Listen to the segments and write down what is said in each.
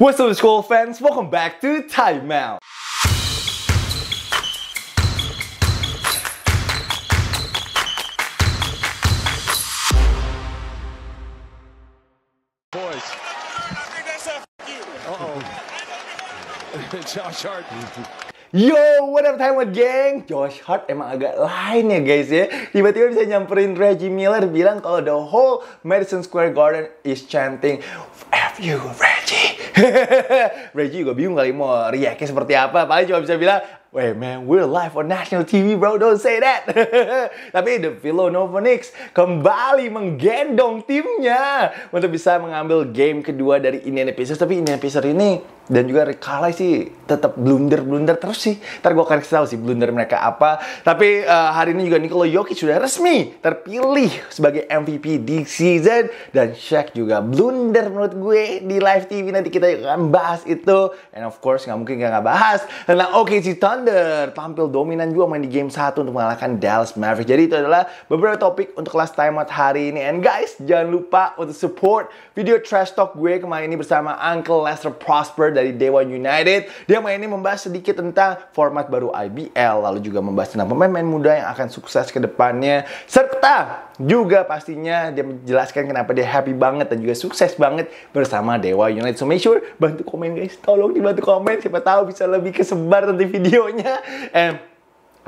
What's up school fans, welcome back to Time Out. Boys. Uh-oh. Josh Hart. Yo, what up time out geng? Josh Hart emang agak lain ya guys ya. Tiba-tiba bisa nyamperin Reggie Miller bilang kalau the whole Madison Square Garden is chanting F you Reggie. Reggie juga bingung kali mau reactnya seperti apa. Paling cuma bisa bilang, Wait man, we're live on national TV bro, don't say that. Tapi the Villanova Novonix kembali menggendong timnya untuk bisa mengambil game kedua dari Indian Pacers. Tapi Indian Pacers ini dan juga rekalah sih tetap blunder-blunder terus sih. Ntar gue akan kasih tahu sih blunder mereka apa. Tapi uh, hari ini juga Nikola Yoki sudah resmi terpilih sebagai MVP di season dan Shaq juga blunder menurut gue di live TV nanti kita akan bahas itu. And of course gak mungkin gak gak bahas tentang OKC Thunder Thunder tampil dominan juga main di game 1 untuk mengalahkan Dallas Mavericks. Jadi itu adalah beberapa topik untuk kelas timeout hari ini. And guys, jangan lupa untuk support video trash talk gue kemarin ini bersama Uncle Lester Prosper dari Dewa United. Dia main ini membahas sedikit tentang format baru IBL, lalu juga membahas tentang pemain-pemain muda yang akan sukses ke depannya. Serta juga pastinya dia menjelaskan kenapa dia happy banget dan juga sukses banget bersama Dewa United. So make sure bantu komen guys, tolong dibantu komen siapa tahu bisa lebih kesebar nanti video pokoknya And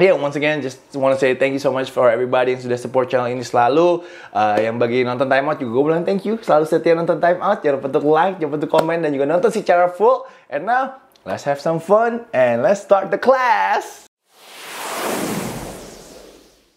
Yeah, once again, just want to say thank you so much for everybody yang sudah support channel ini selalu. Uh, yang bagi nonton Time Out juga gue bilang thank you. Selalu setia nonton Time Out. Jangan lupa untuk like, jangan lupa untuk komen, dan juga nonton secara full. And now, let's have some fun and let's start the class.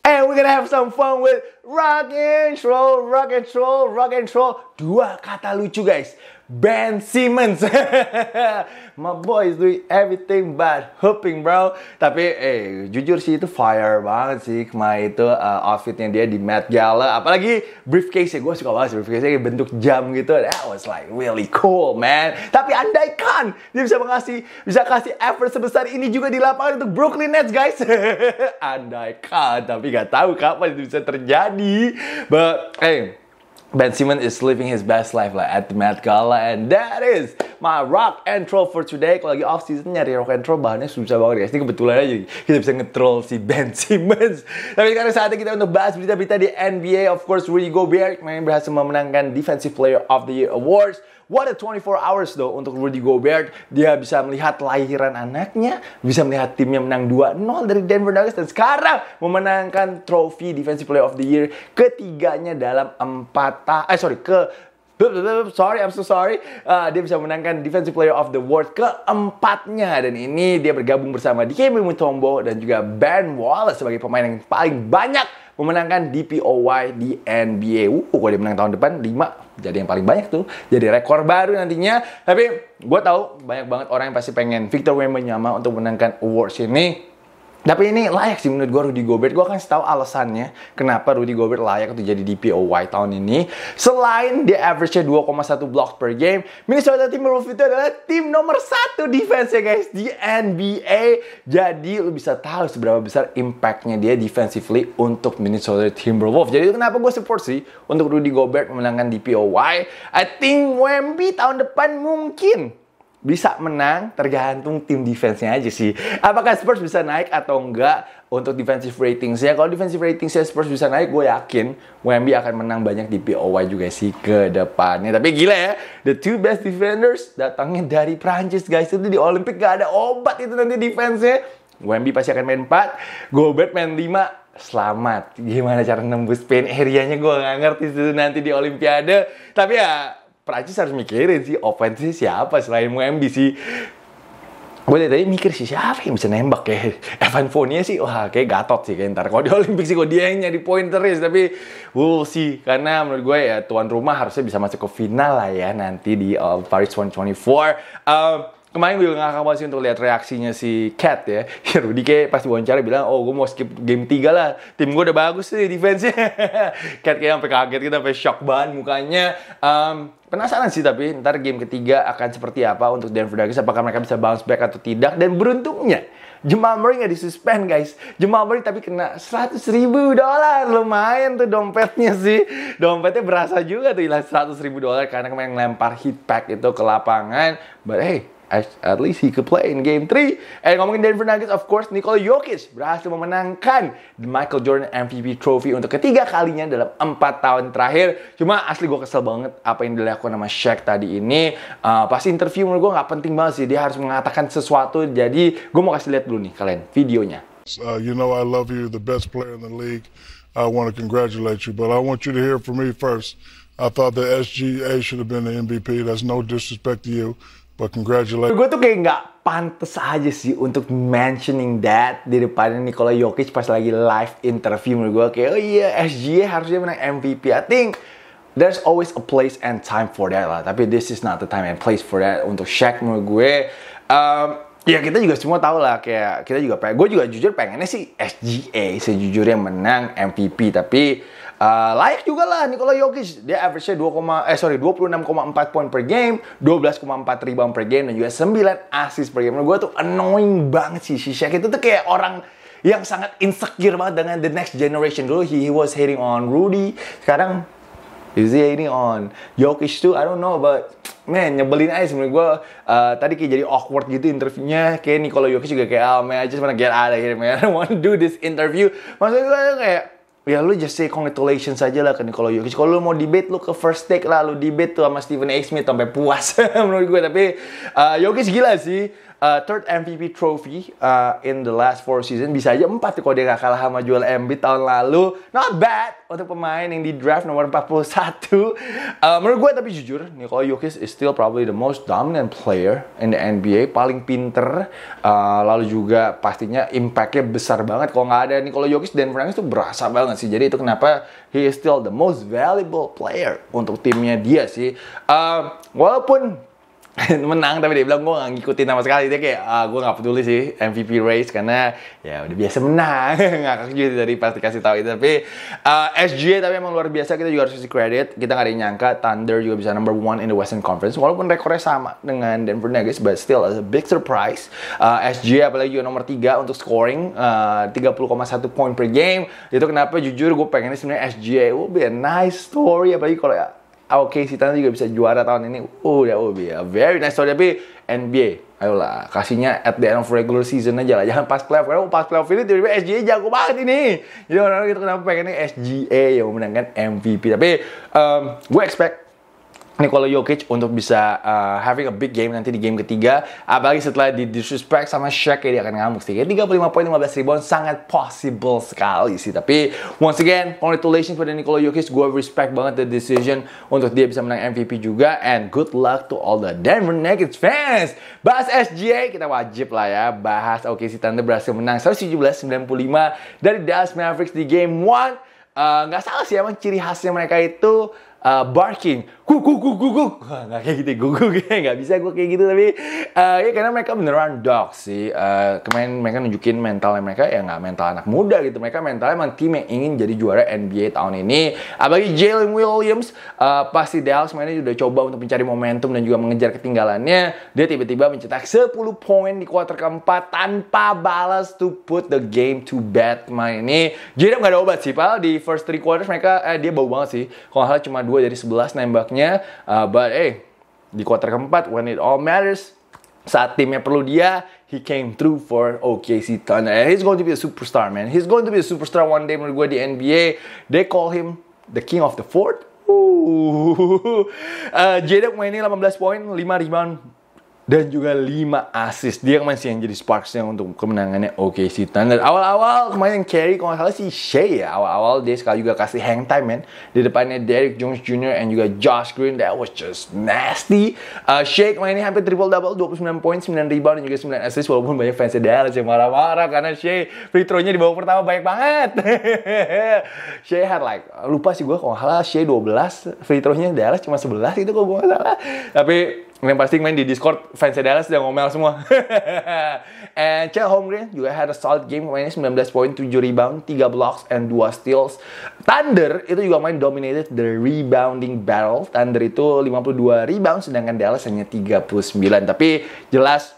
And we're gonna have some fun with rock and roll, rock and roll, rock and roll. Dua kata lucu guys. Ben Simmons. My boy is doing everything but hooping, bro. Tapi eh jujur sih itu fire banget sih kemarin itu uh, outfitnya dia di Met Gala. Apalagi briefcase-nya gue suka banget briefcase-nya bentuk jam gitu. That was like really cool, man. Tapi andai kan dia bisa mengasih bisa kasih effort sebesar ini juga di lapangan untuk Brooklyn Nets, guys. andai kan, tapi nggak tahu kapan itu bisa terjadi. But eh hey, Ben Simmons is living his best life lah at the Met Gala and that is my rock and troll for today. Kalau lagi off season nyari rock and troll bahannya susah banget guys. Ini kebetulan aja kita bisa ngetroll si Ben Simmons. Tapi sekarang saatnya kita untuk bahas berita-berita di NBA. Of course, Rudy Gobert main berhasil memenangkan Defensive Player of the Year Awards What a 24 hours though untuk Rudy Gobert. Dia bisa melihat lahiran anaknya, bisa melihat timnya menang 2-0 dari Denver Nuggets dan sekarang memenangkan trofi Defensive Player of the Year ketiganya dalam 4 ta eh sorry ke Sorry, I'm so sorry. Uh, dia bisa menangkan Defensive Player of the World keempatnya. Dan ini dia bergabung bersama Dikembe Mutombo dan juga Ben Wallace sebagai pemain yang paling banyak memenangkan DPOY di NBA. Uh, kalau dia menang tahun depan, 5 jadi yang paling banyak tuh jadi rekor baru nantinya tapi gue tahu banyak banget orang yang pasti pengen Victor Wembanyama untuk menangkan awards ini tapi ini layak sih menurut gue Rudy Gobert. Gue akan tahu alasannya kenapa Rudy Gobert layak untuk jadi DPOY tahun ini. Selain dia average-nya 2,1 blocks per game, Minnesota Timberwolves itu adalah tim nomor satu defense ya guys di NBA. Jadi lu bisa tahu seberapa besar impactnya dia defensively untuk Minnesota Timberwolves. Jadi kenapa gue support sih untuk Rudy Gobert memenangkan DPOY. I think Wemby tahun depan mungkin bisa menang tergantung tim defense-nya aja sih. Apakah Spurs bisa naik atau enggak untuk defensive ratings ya? Kalau defensive rating saya Spurs bisa naik, gue yakin Wemby akan menang banyak di POY juga sih ke depannya. Tapi gila ya, the two best defenders datangnya dari Prancis guys. Itu di Olympic gak ada obat itu nanti defense-nya. Wemby pasti akan main 4, Gobert main 5, selamat. Gimana cara nembus paint area-nya gue gak ngerti itu nanti di Olimpiade. Tapi ya Prancis harus mikirin sih offense siapa selain mau sih gue dari tadi mikir sih siapa yang bisa nembak kayak Evan Fournier sih wah kayak gatot sih kayak ntar kalau di Olimpik sih kok dia yang nyari poin terus tapi we'll see karena menurut gue ya tuan rumah harusnya bisa masuk ke final lah ya nanti di uh, Paris 2024 um, kemarin gue gak banget sih untuk lihat reaksinya si Cat ya. ya Rudy kayak pas diwawancara bilang, oh gue mau skip game 3 lah. Tim gue udah bagus sih defense-nya. Cat kayak sampai kaget kita sampai shock banget mukanya. Um, penasaran sih tapi ntar game ketiga akan seperti apa untuk Denver Nuggets. Apakah mereka bisa bounce back atau tidak. Dan beruntungnya, Jamal Murray nggak disuspend guys. Jamal Murray tapi kena 100 ribu dolar. Lumayan tuh dompetnya sih. Dompetnya berasa juga tuh hilang 100 ribu dolar karena kemarin lempar heat pack itu ke lapangan. But hey, at least he could play in game 3. And ngomongin Denver Nuggets, of course, Nikola Jokic berhasil memenangkan the Michael Jordan MVP Trophy untuk ketiga kalinya dalam 4 tahun terakhir. Cuma asli gue kesel banget apa yang dilakukan sama Shaq tadi ini. Uh, pasti interview menurut gue nggak penting banget sih. Dia harus mengatakan sesuatu. Jadi gue mau kasih lihat dulu nih kalian videonya. Uh, you know I love you, the best player in the league. I want to congratulate you, but I want you to hear from me first. I thought the SGA should have been the MVP. That's no disrespect to you. But congratulations. Gue tuh kayak nggak pantas aja sih untuk mentioning that di depannya Nikola Jokic pas lagi live interview menurut gue kayak oh iya yeah, SGA harusnya menang MVP. I think there's always a place and time for that lah. Tapi this is not the time and place for that untuk Shaq menurut gue. Um, ya kita juga semua tahu lah kayak kita juga pengen. Gue juga jujur pengennya sih SGA sejujurnya menang MVP tapi uh, layak juga lah Nikola Jokic. Dia average-nya 2, eh sorry 26,4 poin per game, 12,4 rebound per game dan juga 9 assist per game. Gue tuh annoying banget sih si Shaq itu tuh kayak orang yang sangat insecure banget dengan the next generation dulu he, he was hating on Rudy sekarang is he hating on Jokic too I don't know but man nyebelin aja sebenernya gue uh, tadi kayak jadi awkward gitu interviewnya kayak Nikola Jokic juga kayak oh, man I just wanna get out of here man I don't wanna do this interview maksudnya gue kayak ya lu just say congratulations aja lah ke kan Nikola Jokic. Kalau lu mau debate lu ke first take lah lu debate tuh sama Stephen A. Smith sampai puas menurut gue. Tapi uh, Jokic gila sih uh, third MVP trophy uh, in the last four season. Bisa aja empat kalau dia gak kalah sama Joel Embiid tahun lalu. Not bad untuk pemain yang di draft nomor 41. Uh, eh, menurut gue tapi jujur, Nikola Jokic is still probably the most dominant player in the NBA. Paling pinter. Uh, lalu juga pastinya impactnya besar banget. Kalau nggak ada Nikola Jokic, Dan Frank itu berasa banget sih. Jadi itu kenapa he is still the most valuable player untuk timnya dia sih. Uh, walaupun menang tapi dia bilang gue nggak ngikutin sama sekali dia kayak ah, gue gak peduli sih MVP race karena ya udah biasa menang kaget gitu juga dari pasti kasih tahu itu tapi uh, ah, SGA tapi emang luar biasa kita juga harus kasih credit kita gak ada yang nyangka Thunder juga bisa number one in the Western Conference walaupun rekornya sama dengan Denver Nuggets but still a big surprise uh, ah, SGA apalagi juga nomor 3 untuk scoring ah, uh, 30,1 point per game itu kenapa jujur gue pengennya sebenarnya SGA will be a nice story apalagi kalau ya Oke, si Tana juga bisa juara tahun ini. Oh ya, oh, ya, very nice story. Tapi NBA, ayolah kasihnya at the end of regular season aja lah. Jangan pas playoff. Karena pas playoff ini tiba-tiba SGA jago banget ini. Jadi orang-orang itu kenapa pengennya SGA yang memenangkan MVP. Tapi um, gue expect Nikola Jokic untuk bisa uh, having a big game nanti di game ketiga apalagi setelah di disrespect sama Shaq ya dia akan ngamuk sih 35 poin 15 rebound sangat possible sekali sih tapi once again congratulations pada Nikola Jokic gue respect banget the decision untuk dia bisa menang MVP juga and good luck to all the Denver Nuggets fans bahas SGA kita wajib lah ya bahas oke okay, si Thunder berhasil menang 117-95 dari Dallas Mavericks di game 1 Uh, gak salah sih emang ciri khasnya mereka itu uh, barking guguk guguk guguk nggak kayak gitu guguk ya nggak bisa gue kayak gitu tapi uh, ya karena mereka beneran dog sih uh, kemarin mereka nunjukin mentalnya mereka ya nggak mental anak muda gitu mereka mentalnya emang tim yang ingin jadi juara NBA tahun ini apalagi Jalen Williams uh, pasti Dallas mainnya sudah coba untuk mencari momentum dan juga mengejar ketinggalannya dia tiba-tiba mencetak 10 poin di kuarter keempat tanpa balas to put the game to bed main ini jadi nggak ada obat sih pal di first three quarters mereka eh, dia bau banget sih kalau nggak salah cuma dua gue dari 11 nembaknya. Uh, but hey, di kuarter keempat when it all matters, saat timnya perlu dia, he came through for OKC Thunder. And he's going to be a superstar, man. He's going to be a superstar one day menurut gue di NBA. They call him the king of the fourth. Uh, Jaden Wayne 18 poin, 5 rebound, dan juga 5 assist. Dia kemarin sih yang jadi sparksnya untuk kemenangannya Oke si Thunder. Awal-awal kemarin yang carry kalau salah si Shea ya. Awal-awal dia sekali juga kasih hang time man. Di depannya Derek Jones Jr. and juga Josh Green. That was just nasty. Uh, Shea kemarin ini hampir triple double 29 points 9 rebound dan juga 9 assist walaupun banyak fansnya Dallas yang marah-marah karena Shea free throw-nya di bawah pertama banyak banget. Shea had like lupa sih gue kalau salah Shea 12, free throw-nya Dallas cuma 11 itu kalau gue salah. Tapi yang pasti main di Discord fans Dallas udah ngomel semua. and Chet Holmgren juga had a solid game mainnya 19 poin, 7 rebound, 3 blocks and 2 steals. Thunder itu juga main dominated the rebounding battle. Thunder itu 52 rebound sedangkan Dallas hanya 39. Tapi jelas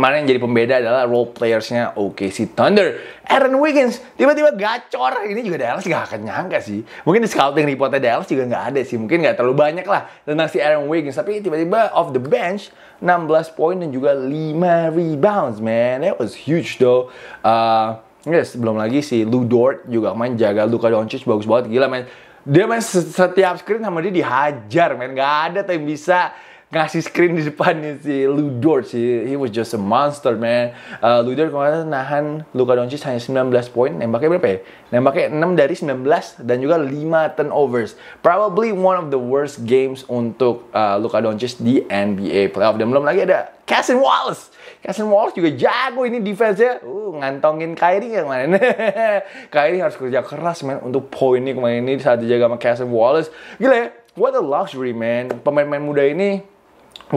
kemarin yang jadi pembeda adalah role playersnya si Thunder. Aaron Wiggins tiba-tiba gacor. Ini juga Dallas gak akan nyangka sih. Mungkin di scouting reportnya Dallas juga nggak ada sih. Mungkin nggak terlalu banyak lah tentang si Aaron Wiggins. Tapi tiba-tiba off the bench 16 poin dan juga 5 rebounds man. That was huge though. Uh, yes, belum lagi si Lou Dort juga main jaga Luka Doncic bagus banget gila main. Dia main setiap screen sama dia dihajar, men. nggak ada tuh yang bisa ngasih screen di depannya si Lou Dort sih. He was just a monster, man. Uh, Lou kemarin nahan Luka Doncic hanya 19 poin. Nembaknya berapa ya? Nembaknya 6 dari 19 dan juga 5 turnovers. Probably one of the worst games untuk uh, Luka Doncic di NBA playoff. Dan belum lagi ada Cassian Wallace. Cassian Wallace juga jago ini defense-nya. Uh, ngantongin Kyrie yang kemarin. Kyrie harus kerja keras man untuk poinnya kemarin ini saat dijaga sama Cassian Wallace. Gila ya, what a luxury man. Pemain-pemain muda ini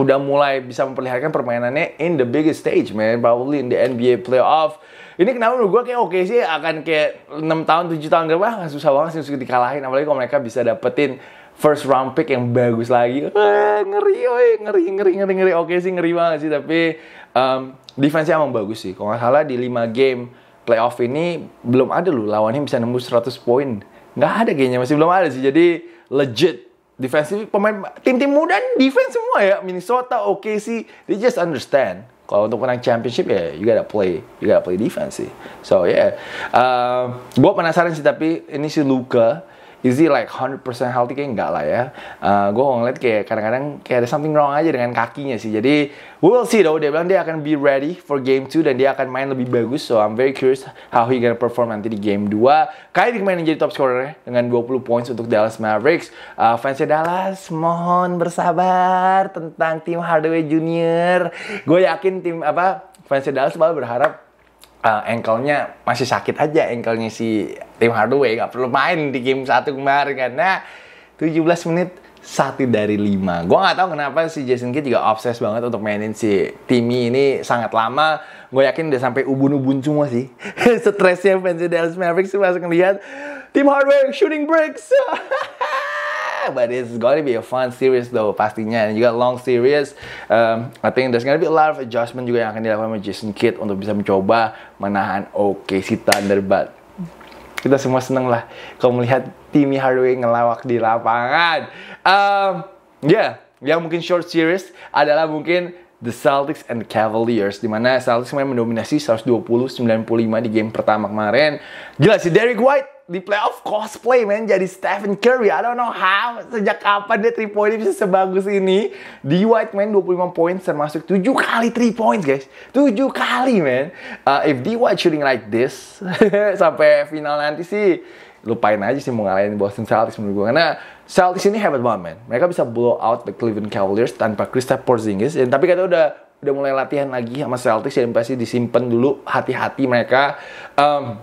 udah mulai bisa memperlihatkan permainannya in the biggest stage man probably in the NBA playoff ini kenapa menurut gue kayak oke okay sih akan kayak 6 tahun 7 tahun ke wah susah banget sih dikalahin apalagi kalau mereka bisa dapetin first round pick yang bagus lagi eh, ngeri oi ngeri ngeri ngeri ngeri oke okay sih ngeri banget sih tapi um, defense emang bagus sih kalau nggak salah di 5 game playoff ini belum ada loh lawannya bisa nembus 100 poin nggak ada kayaknya masih belum ada sih jadi legit defensif pemain tim-tim muda defense semua ya Minnesota oke okay sih they just understand kalau untuk menang championship ya yeah, you gotta play you gotta play defense sih so yeah uh, gue penasaran sih tapi ini si Luka is he like 100% healthy kayak enggak lah ya uh, eh, gue ngeliat kayak kadang-kadang kayak ada something wrong aja dengan kakinya sih jadi we we'll see though dia bilang dia akan be ready for game 2 dan dia akan main lebih bagus so I'm very curious how he gonna perform nanti di game 2 Kyrie kemarin jadi top scorer ya, dengan 20 points untuk Dallas Mavericks uh, fansnya Dallas mohon bersabar tentang tim Hardaway Junior gue yakin tim apa fansnya Dallas malah berharap uh, masih sakit aja engkelnya si Tim Hardaway nggak perlu main di game satu kemarin karena 17 menit satu dari lima. Gue nggak tahu kenapa si Jason Kidd juga obses banget untuk mainin si Timmy ini sangat lama. Gue yakin udah sampai ubun-ubun semua sih. Stresnya fans Dallas Mavericks pas ngelihat Tim Hardaway shooting breaks. but it's gonna be a fun series though pastinya. Dan juga long series. Um, I think there's gonna be a lot of adjustment juga yang akan dilakukan oleh Jason Kidd untuk bisa mencoba menahan oke Thunder. Thunderbird. Kita semua seneng lah kalau melihat Timmy Hardaway ngelawak di lapangan. Um, ya, yeah, yang mungkin short series adalah mungkin The Celtics and the Cavaliers di mana Celtics memang mendominasi 120-95 di game pertama kemarin. Gila sih Derek White di playoff cosplay men jadi Stephen Curry. I don't know how sejak kapan dia 3 point bisa sebagus ini. Di White men 25 points termasuk 7 kali 3 points guys. 7 kali men. Uh, if D White shooting like this sampai final nanti sih lupain aja sih mau ngalahin Boston Celtics menurut gue karena Celtics ini hebat banget men. Mereka bisa blow out the Cleveland Cavaliers tanpa Kristaps Porzingis. Dan, tapi kata udah udah mulai latihan lagi sama Celtics dan pasti disimpan dulu hati-hati mereka. Um,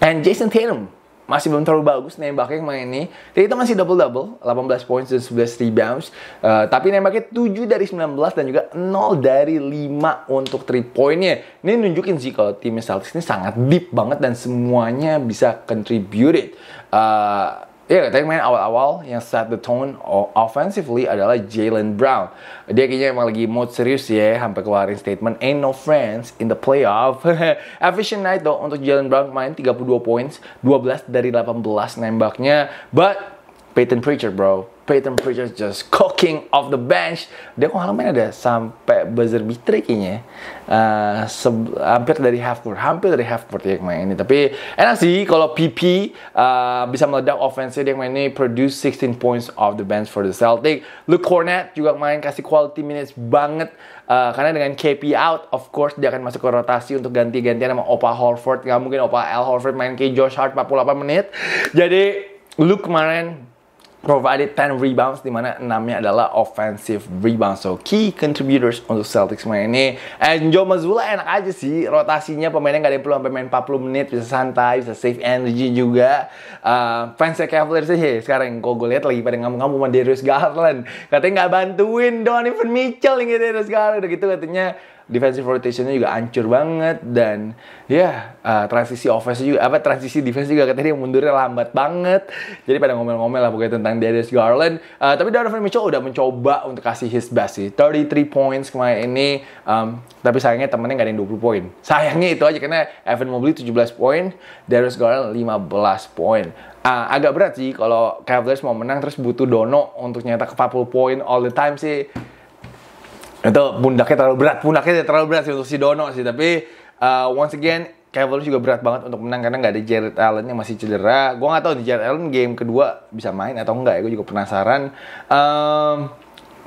and Jason Tatum masih belum terlalu bagus nembaknya kemarin ini. Jadi itu masih double-double, 18 points dan 11 rebounds. Uh, tapi nembaknya 7 dari 19 dan juga 0 dari 5 untuk 3 pointnya. Ini nunjukin sih kalau tim Celtics ini sangat deep banget dan semuanya bisa contributed. Uh, Ya, yeah, tapi main awal-awal yang set the tone offensively adalah Jalen Brown. Dia kayaknya emang lagi mood serius ya, hampir keluarin statement ain't no friends in the playoff. Efficient night though untuk Jalen Brown main 32 points, 12 dari 18 nembaknya. But Peyton Preacher bro, Peyton Pritchard just cooking off the bench. Dia kok halaman ada sampai buzzer beater kayaknya. Uh, hampir dari half court, hampir dari half court yang main ini. Tapi enak sih kalau PP uh, eh, bisa meledak offense yang main ini produce 16 points off the bench for the Celtic. Luke Cornet juga main kasih quality minutes banget uh, karena dengan KP out of course dia akan masuk ke rotasi untuk ganti-gantian sama Opa Horford. Gak mungkin Opa L Horford main kayak Josh Hart 48 menit. Jadi Luke kemarin provided 10 rebounds di mana 6 adalah offensive rebounds. So key contributors untuk Celtics main ini. And Joe Mazzulla enak aja sih rotasinya pemainnya nggak ada yang perlu sampai main 40 menit bisa santai bisa save energy juga. Uh, eh, fansnya Cavaliers sih sekarang kok gue lihat lagi pada ngamuk-ngamuk sama Darius Garland katanya nggak bantuin Donovan Mitchell gitu Darius Garland udah gitu katanya defensive rotationnya juga ancur banget dan ya yeah, uh, transisi offense juga apa transisi defense juga katanya yang mundurnya lambat banget jadi pada ngomel-ngomel lah pokoknya tentang Darius Garland uh, tapi Donovan Mitchell udah mencoba untuk kasih his best sih 33 points kemarin ini um, tapi sayangnya temennya gak ada yang 20 poin sayangnya itu aja karena Evan Mobley 17 poin Darius Garland 15 poin uh, agak berat sih kalau Cavaliers mau menang terus butuh Dono untuk nyata nyetak 40 poin all the time sih itu pundaknya terlalu berat pundaknya terlalu berat sih untuk si Dono sih tapi uh, once again Cavaliers juga berat banget untuk menang karena nggak ada Jared Allen yang masih cedera. gue nggak tahu di Jared Allen game kedua bisa main atau enggak ya. Gue juga penasaran. Um,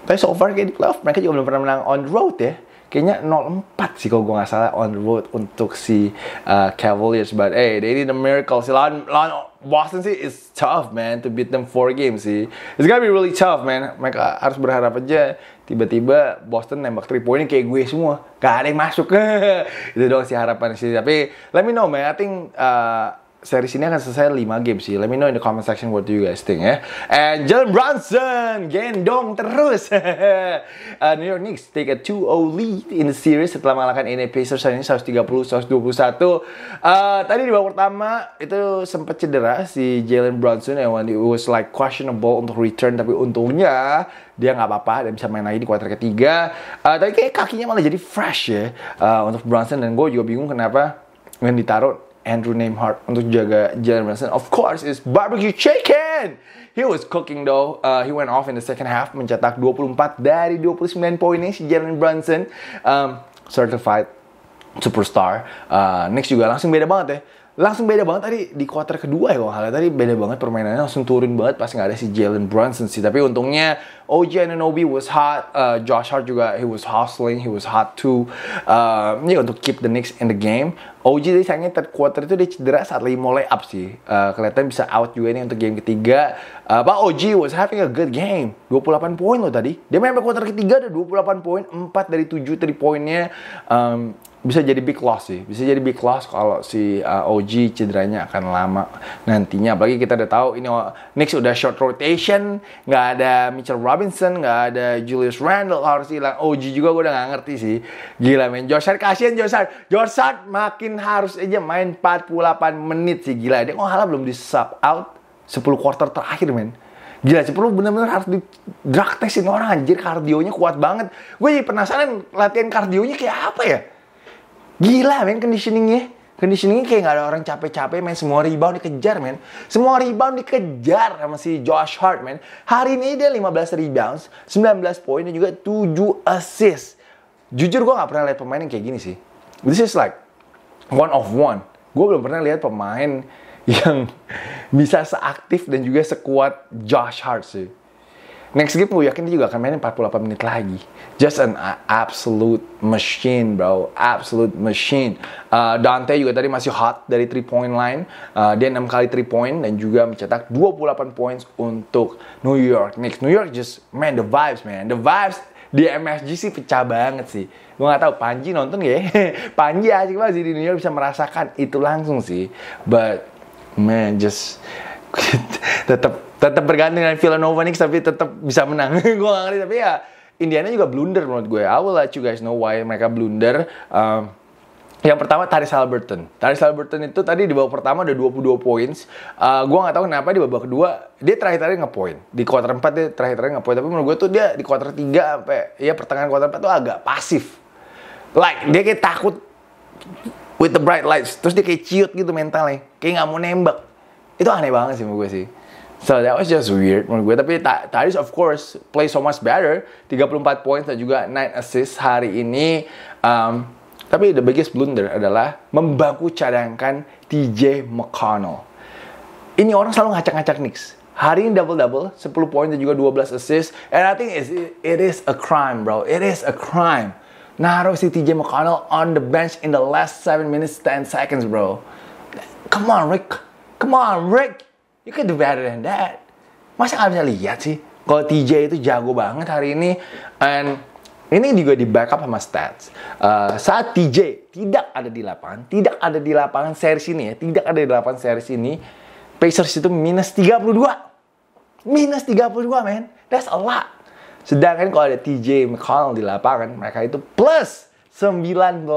tapi so far kayak di playoff mereka juga belum pernah menang on the road ya. Kayaknya 0-4 sih kalau gue nggak salah on the road untuk si uh, Cavaliers. But hey, they need a miracle. Si lawan, lawan Boston sih is tough man to beat them four games sih. It's gonna be really tough man. Mereka harus berharap aja tiba-tiba Boston nembak three ini kayak gue semua gak ada yang masuk itu doang sih harapan sih tapi let me know man I think uh, series ini akan selesai 5 game sih. Let me know in the comment section what do you guys think ya. And Jalen Brunson gendong terus. uh, New York Knicks take a 2-0 lead in the series setelah mengalahkan NA Pacers hari ini 130-121. Uh, tadi di babak pertama itu sempat cedera si Jalen Brunson yang it was like questionable untuk return tapi untungnya dia nggak apa-apa dan bisa main lagi di kuarter ketiga. Uh, tapi kayak kakinya malah jadi fresh ya uh, untuk Brunson dan gue juga bingung kenapa yang ditaruh Andrew Neymhart untuk jaga Jalen Brunson. Of course, it's barbecue chicken. He was cooking though. Uh, he went off in the second half mencetak 24 dari 29 poinnya si Jalen Brunson. Um, certified superstar. Uh, juga langsung beda banget ya langsung beda banget tadi di kuarter kedua ya kalau tadi beda banget permainannya langsung turun banget pas nggak ada si Jalen Brunson sih tapi untungnya OG Obi was hot uh, Josh Hart juga he was hustling he was hot too uh, ya untuk keep the Knicks in the game OG tadi sayangnya third quarter itu dia cedera saat lagi mau lay up sih uh, kelihatan bisa out juga ini untuk game ketiga uh, OJ OG was having a good game 28 poin loh tadi dia main quarter ketiga ada 28 poin 4 dari 7 3 poinnya um, bisa jadi big loss sih. Bisa jadi big loss kalau si uh, OG cederanya akan lama nantinya. Apalagi kita udah tahu ini uh, Knicks udah short rotation, nggak ada Mitchell Robinson, nggak ada Julius Randle harus hilang. OG juga gue udah nggak ngerti sih. Gila men, Josh Hart kasihan Josh Hart. Josh Hart makin harus aja main 48 menit sih gila. Dia ngalah oh, belum di sub out 10 quarter terakhir men. Gila sih, perlu bener-bener harus di drug testin orang anjir, kardionya kuat banget. Gue jadi penasaran latihan kardionya kayak apa ya? Gila men conditioningnya. Conditioningnya kayak gak ada orang capek-capek men. Semua rebound dikejar men. Semua rebound dikejar sama si Josh Hart men. Hari ini dia 15 rebounds, 19 poin dan juga 7 assist. Jujur gue gak pernah lihat pemain yang kayak gini sih. This is like one of one. Gue belum pernah lihat pemain yang bisa seaktif dan juga sekuat Josh Hart sih. Next game gue yakin dia juga akan mainin 48 menit lagi. Just an absolute machine, bro. Absolute machine. Uh, Dante juga tadi masih hot dari 3 point line. Uh, dia 6 kali 3 point dan juga mencetak 28 points untuk New York Knicks. New York just, man, the vibes, man. The vibes di MSG sih pecah banget sih. Gue gak tau, Panji nonton ya? Panji aja banget sih di New York bisa merasakan itu langsung sih. But, man, just tetap tetap bergantung dengan Villanova Knicks tapi tetap bisa menang gue gak ngerti tapi ya Indiana juga blunder menurut gue I will let you guys know why mereka blunder um, yang pertama Taris Salberton. Taris Salberton itu tadi di babak pertama ada 22 points. Uh, gue gak tahu kenapa di babak kedua dia terakhir-terakhir ngepoint. Di quarter 4 dia terakhir-terakhir ngepoint. Tapi menurut gue tuh dia di quarter 3 sampai ya pertengahan quarter 4 tuh agak pasif. Like dia kayak takut with the bright lights. Terus dia kayak ciut gitu mentalnya. Kayak gak mau nembak. Itu aneh banget sih menurut gue sih. So that was just weird menurut gue. Tapi Taris of course play so much better. 34 points dan juga 9 assist hari ini. Um, tapi the biggest blunder adalah membaku cadangkan TJ McConnell. Ini orang selalu ngacak-ngacak Knicks. Hari ini double-double, 10 poin dan juga 12 assist. And I think it's, it is a crime bro. It is a crime. Naruh si TJ McConnell on the bench in the last 7 minutes 10 seconds bro. Come on Rick. Come on Rick. You can do better than that. Masa gak bisa lihat sih? Kalau TJ itu jago banget hari ini. And ini juga di backup sama stats. Uh, saat TJ tidak ada di lapangan, tidak ada di lapangan series ini ya, tidak ada di lapangan series ini, Pacers itu minus 32. Minus 32, men. That's a lot. Sedangkan kalau ada TJ McConnell di lapangan, mereka itu plus 19.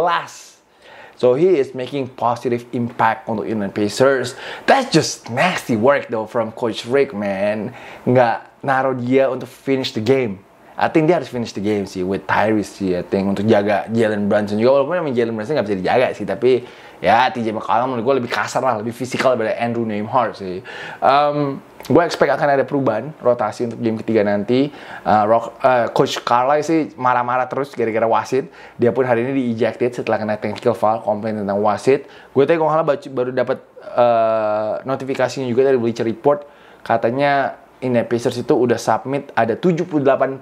So he is making positive impact on the Indian Pacers. That's just nasty work though from Coach Rick, man. Nggak naruh dia untuk finish the game. I think dia harus finish the game sih with Tyrese sih I think untuk jaga Jalen Brunson juga walaupun memang Jalen Brunson nggak bisa dijaga sih tapi ya TJ McCollum menurut gue lebih kasar lah lebih fisikal daripada Andrew Nembhard sih um, gue expect akan ada perubahan rotasi untuk game ketiga nanti. Uh, Rock, uh, Coach Carly sih marah-marah terus gara-gara wasit. Dia pun hari ini di ejected setelah kena technical foul, komplain tentang wasit. Gue tadi kalau baru dapat uh, notifikasinya juga dari Bleacher Report katanya Inepacers itu udah submit ada 78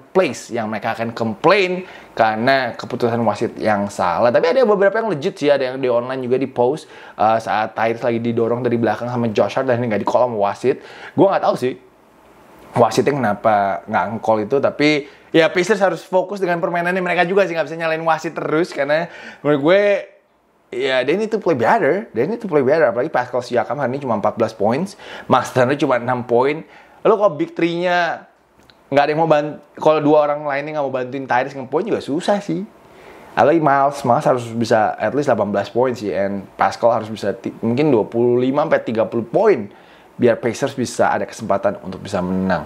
place yang mereka akan complain karena keputusan wasit yang salah. Tapi ada beberapa yang legit sih, ada yang di online juga di post uh, saat Tyrese lagi didorong dari belakang sama Josh Hart dan nggak di kolom wasit. Gue nggak tahu sih wasitnya kenapa nggak ngkol itu, tapi ya Pacers harus fokus dengan permainannya mereka juga sih nggak bisa nyalain wasit terus karena menurut gue Ya, yeah, they need to play better. They need to play better. Apalagi Pascal Siakam hari ini cuma 14 points. Max Turner cuma 6 poin. Lo kalau big three-nya nggak ada yang mau bantu, kalau dua orang lainnya nggak mau bantuin Tyrese poin juga susah sih. Apalagi Miles, Miles harus bisa at least 18 poin sih, and Pascal harus bisa mungkin 25 30 poin biar Pacers bisa ada kesempatan untuk bisa menang.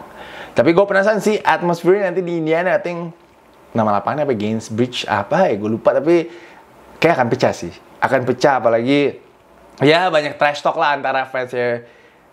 Tapi gue penasaran sih atmosfernya nanti di Indiana, I think nama lapangannya apa Gainsbridge apa ya gue lupa tapi kayak akan pecah sih akan pecah apalagi ya banyak trash talk lah antara fansnya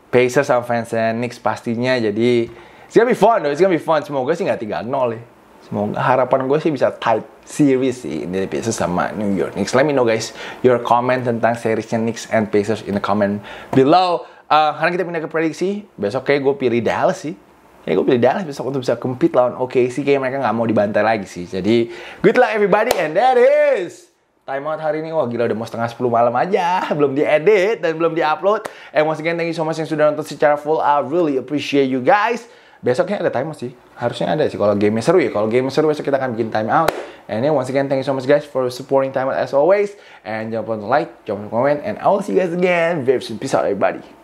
Pacers sama fans Knicks pastinya jadi it's gonna be fun though. it's gonna be fun semoga sih nggak 3-0 ya semoga harapan gue sih bisa tight series sih dari Pacers sama New York Knicks let me know guys your comment tentang seriesnya Knicks and Pacers in the comment below uh, karena kita pindah ke prediksi besok kayak gue pilih Dallas sih ya gue pilih Dallas besok untuk bisa compete lawan OKC Kayaknya mereka gak mau dibantai lagi sih jadi good luck everybody and that is timeout hari ini. Wah gila udah mau setengah 10 malam aja. Belum diedit dan belum di upload. Eh, and once again thank you so much yang sudah nonton secara full. I really appreciate you guys. Besoknya ada timeout sih. Harusnya ada sih kalau game seru ya. Kalau game seru besok kita akan bikin timeout. And then once again thank you so much guys for supporting timeout as always. And jangan lupa like, jangan lupa comment. And I will see you guys again. Very soon. Peace out everybody.